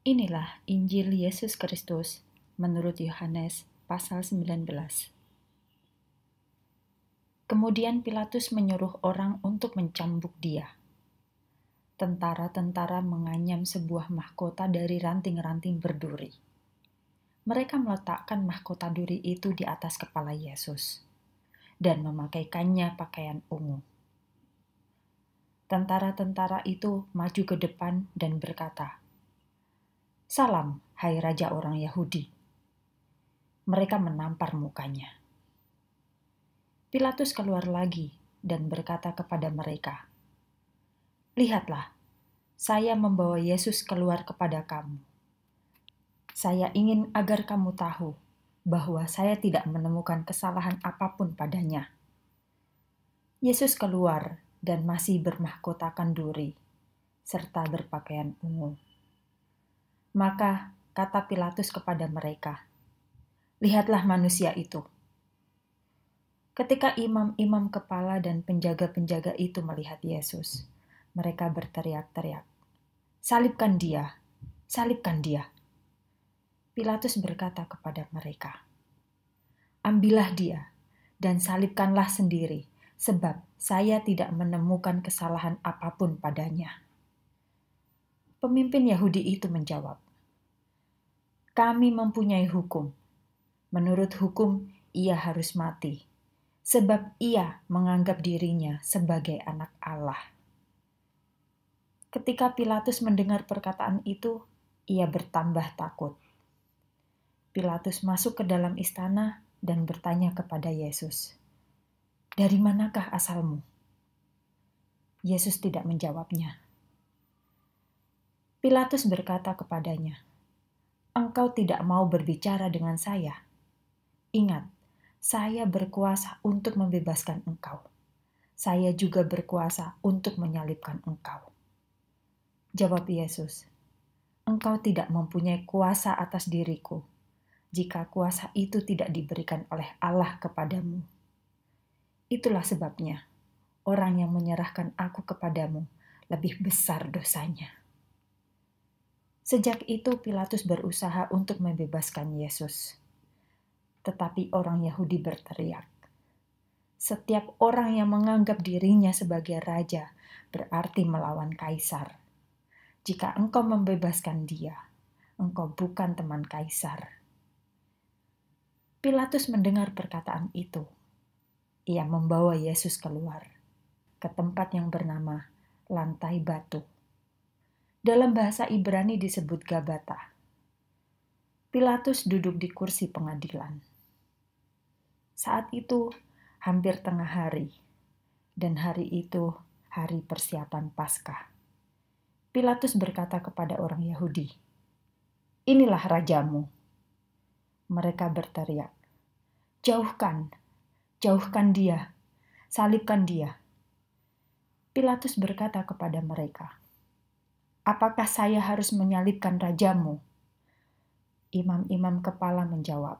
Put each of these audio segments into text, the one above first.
Inilah Injil Yesus Kristus menurut Yohanes pasal 19. Kemudian Pilatus menyuruh orang untuk mencambuk dia. Tentara-tentara menganyam sebuah mahkota dari ranting-ranting berduri. Mereka meletakkan mahkota duri itu di atas kepala Yesus dan memakaikannya pakaian ungu. Tentara-tentara itu maju ke depan dan berkata, Salam, hai raja orang Yahudi. Mereka menampar mukanya. Pilatus keluar lagi dan berkata kepada mereka, "Lihatlah, saya membawa Yesus keluar kepada kamu. Saya ingin agar kamu tahu bahwa saya tidak menemukan kesalahan apapun padanya." Yesus keluar dan masih bermahkotakan duri serta berpakaian ungu. Maka kata Pilatus kepada mereka, "Lihatlah manusia itu." Ketika imam-imam kepala dan penjaga-penjaga itu melihat Yesus, mereka berteriak-teriak, "Salibkan dia! Salibkan dia!" Pilatus berkata kepada mereka, "Ambillah dia dan salibkanlah sendiri, sebab saya tidak menemukan kesalahan apapun padanya." Pemimpin Yahudi itu menjawab, "Kami mempunyai hukum. Menurut hukum, ia harus mati, sebab ia menganggap dirinya sebagai anak Allah." Ketika Pilatus mendengar perkataan itu, ia bertambah takut. Pilatus masuk ke dalam istana dan bertanya kepada Yesus, "Dari manakah asalmu?" Yesus tidak menjawabnya. Pilatus berkata kepadanya, "Engkau tidak mau berbicara dengan saya. Ingat, saya berkuasa untuk membebaskan engkau. Saya juga berkuasa untuk menyalibkan engkau." Jawab Yesus, "Engkau tidak mempunyai kuasa atas diriku jika kuasa itu tidak diberikan oleh Allah kepadamu. Itulah sebabnya orang yang menyerahkan Aku kepadamu lebih besar dosanya." Sejak itu Pilatus berusaha untuk membebaskan Yesus. Tetapi orang Yahudi berteriak, "Setiap orang yang menganggap dirinya sebagai raja berarti melawan kaisar. Jika engkau membebaskan dia, engkau bukan teman kaisar." Pilatus mendengar perkataan itu. Ia membawa Yesus keluar ke tempat yang bernama lantai batu dalam bahasa Ibrani disebut Gabata. Pilatus duduk di kursi pengadilan. Saat itu hampir tengah hari, dan hari itu hari persiapan Paskah. Pilatus berkata kepada orang Yahudi, "Inilah rajamu." Mereka berteriak, "Jauhkan, jauhkan dia, salibkan dia." Pilatus berkata kepada mereka, apakah saya harus menyalibkan rajamu? Imam-imam kepala menjawab,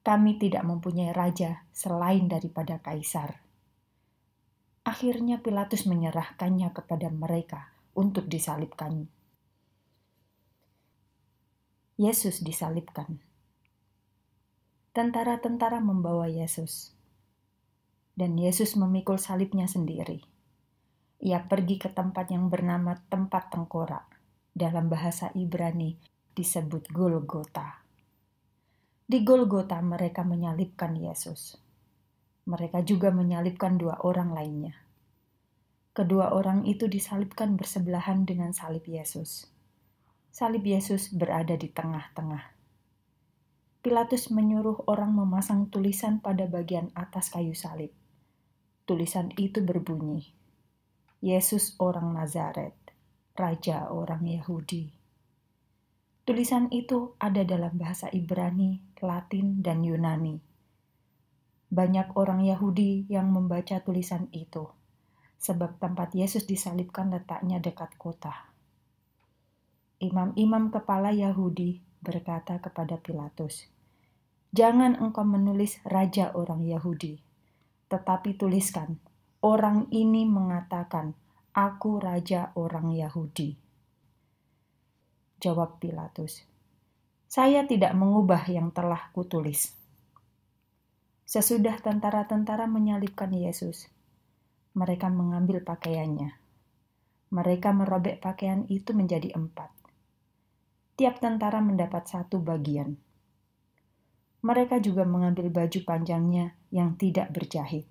kami tidak mempunyai raja selain daripada kaisar. Akhirnya Pilatus menyerahkannya kepada mereka untuk disalibkan. Yesus disalibkan. Tentara-tentara membawa Yesus. Dan Yesus memikul salibnya sendiri ia pergi ke tempat yang bernama tempat tengkorak. Dalam bahasa Ibrani disebut Golgota. Di Golgota mereka menyalibkan Yesus. Mereka juga menyalibkan dua orang lainnya. Kedua orang itu disalibkan bersebelahan dengan salib Yesus. Salib Yesus berada di tengah-tengah. Pilatus menyuruh orang memasang tulisan pada bagian atas kayu salib. Tulisan itu berbunyi, Yesus orang Nazaret, Raja orang Yahudi. Tulisan itu ada dalam bahasa Ibrani, Latin, dan Yunani. Banyak orang Yahudi yang membaca tulisan itu, sebab tempat Yesus disalibkan letaknya dekat kota. Imam-imam kepala Yahudi berkata kepada Pilatus, "Jangan engkau menulis raja orang Yahudi, tetapi tuliskan orang ini mengatakan, "Aku raja orang Yahudi." Jawab Pilatus, "Saya tidak mengubah yang telah kutulis." Sesudah tentara-tentara menyalibkan Yesus, mereka mengambil pakaiannya. Mereka merobek pakaian itu menjadi empat. Tiap tentara mendapat satu bagian. Mereka juga mengambil baju panjangnya yang tidak berjahit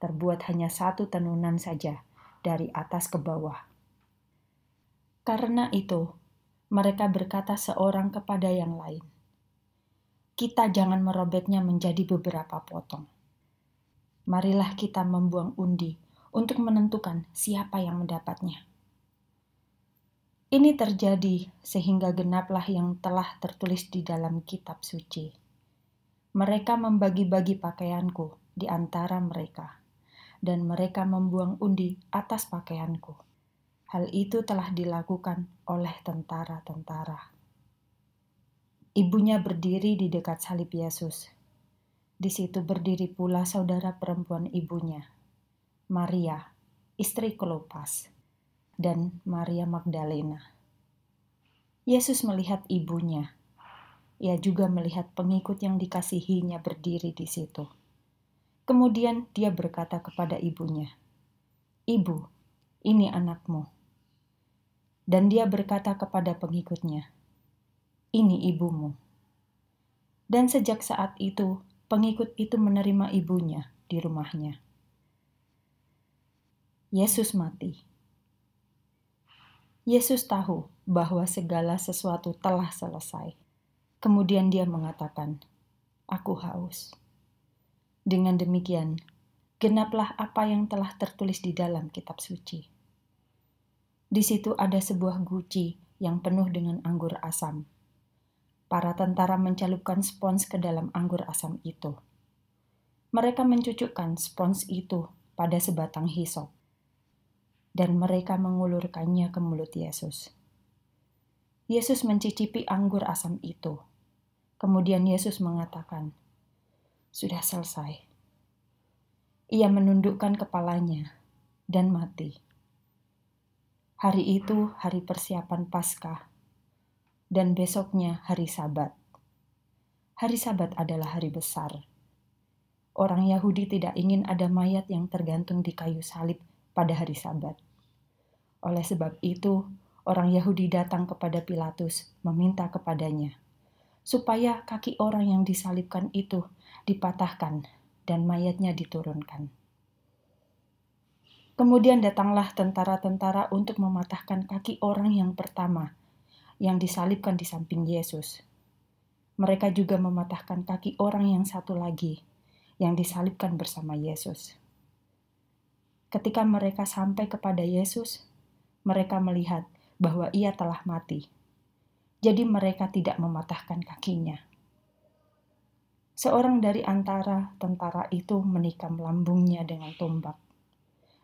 terbuat hanya satu tenunan saja, dari atas ke bawah. Karena itu, mereka berkata seorang kepada yang lain, "Kita jangan merobeknya menjadi beberapa potong. Marilah kita membuang undi untuk menentukan siapa yang mendapatnya." Ini terjadi sehingga genaplah yang telah tertulis di dalam kitab suci. Mereka membagi-bagi pakaianku di antara mereka dan mereka membuang undi atas pakaianku. Hal itu telah dilakukan oleh tentara-tentara. Ibunya berdiri di dekat salib Yesus. Di situ berdiri pula saudara perempuan ibunya, Maria, istri Kelopas, dan Maria Magdalena. Yesus melihat ibunya. Ia juga melihat pengikut yang dikasihinya berdiri di situ. Kemudian dia berkata kepada ibunya, "Ibu, ini anakmu." Dan dia berkata kepada pengikutnya, "Ini ibumu." Dan sejak saat itu, pengikut itu menerima ibunya di rumahnya. Yesus mati. Yesus tahu bahwa segala sesuatu telah selesai. Kemudian dia mengatakan, "Aku haus." Dengan demikian, genaplah apa yang telah tertulis di dalam kitab suci. Di situ ada sebuah guci yang penuh dengan anggur asam. Para tentara mencelupkan spons ke dalam anggur asam itu. Mereka mencucukkan spons itu pada sebatang hisop, dan mereka mengulurkannya ke mulut Yesus. Yesus mencicipi anggur asam itu. Kemudian Yesus mengatakan, sudah selesai. Ia menundukkan kepalanya dan mati. Hari itu hari persiapan Paskah dan besoknya hari Sabat. Hari Sabat adalah hari besar. Orang Yahudi tidak ingin ada mayat yang tergantung di kayu salib pada hari Sabat. Oleh sebab itu, orang Yahudi datang kepada Pilatus meminta kepadanya supaya kaki orang yang disalibkan itu dipatahkan dan mayatnya diturunkan. Kemudian datanglah tentara-tentara untuk mematahkan kaki orang yang pertama yang disalibkan di samping Yesus. Mereka juga mematahkan kaki orang yang satu lagi yang disalibkan bersama Yesus. Ketika mereka sampai kepada Yesus, mereka melihat bahwa ia telah mati. Jadi mereka tidak mematahkan kakinya seorang dari antara tentara itu menikam lambungnya dengan tombak.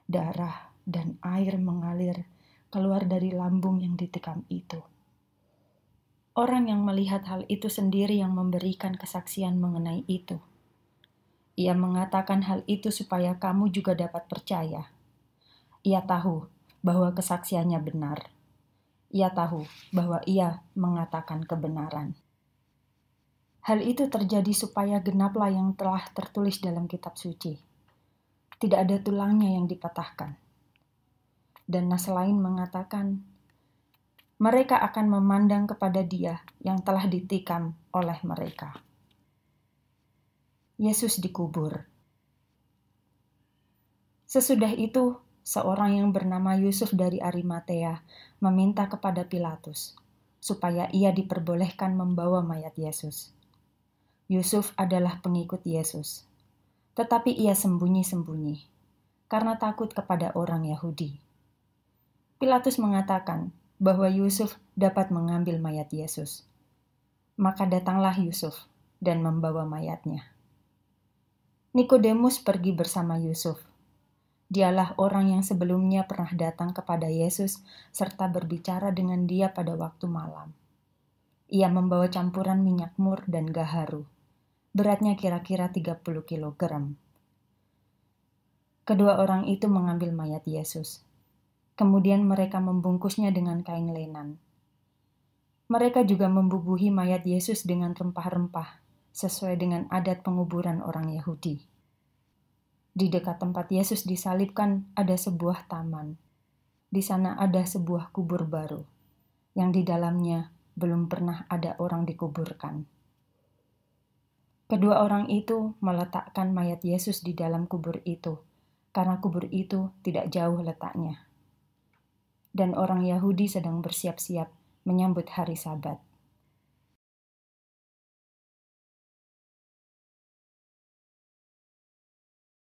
Darah dan air mengalir keluar dari lambung yang ditikam itu. Orang yang melihat hal itu sendiri yang memberikan kesaksian mengenai itu. Ia mengatakan hal itu supaya kamu juga dapat percaya. Ia tahu bahwa kesaksiannya benar. Ia tahu bahwa ia mengatakan kebenaran. Hal itu terjadi supaya genaplah yang telah tertulis dalam kitab suci. Tidak ada tulangnya yang dipatahkan. Dan nas lain mengatakan, mereka akan memandang kepada dia yang telah ditikam oleh mereka. Yesus dikubur. Sesudah itu, seorang yang bernama Yusuf dari Arimatea meminta kepada Pilatus supaya ia diperbolehkan membawa mayat Yesus. Yusuf adalah pengikut Yesus, tetapi ia sembunyi-sembunyi karena takut kepada orang Yahudi. Pilatus mengatakan bahwa Yusuf dapat mengambil mayat Yesus. Maka datanglah Yusuf dan membawa mayatnya. Nikodemus pergi bersama Yusuf. Dialah orang yang sebelumnya pernah datang kepada Yesus serta berbicara dengan dia pada waktu malam. Ia membawa campuran minyak mur dan gaharu Beratnya kira-kira 30 kg. Kedua orang itu mengambil mayat Yesus. Kemudian mereka membungkusnya dengan kain lenan. Mereka juga membubuhi mayat Yesus dengan rempah-rempah, sesuai dengan adat penguburan orang Yahudi. Di dekat tempat Yesus disalibkan ada sebuah taman. Di sana ada sebuah kubur baru, yang di dalamnya belum pernah ada orang dikuburkan. Kedua orang itu meletakkan mayat Yesus di dalam kubur itu, karena kubur itu tidak jauh letaknya. Dan orang Yahudi sedang bersiap-siap menyambut hari Sabat.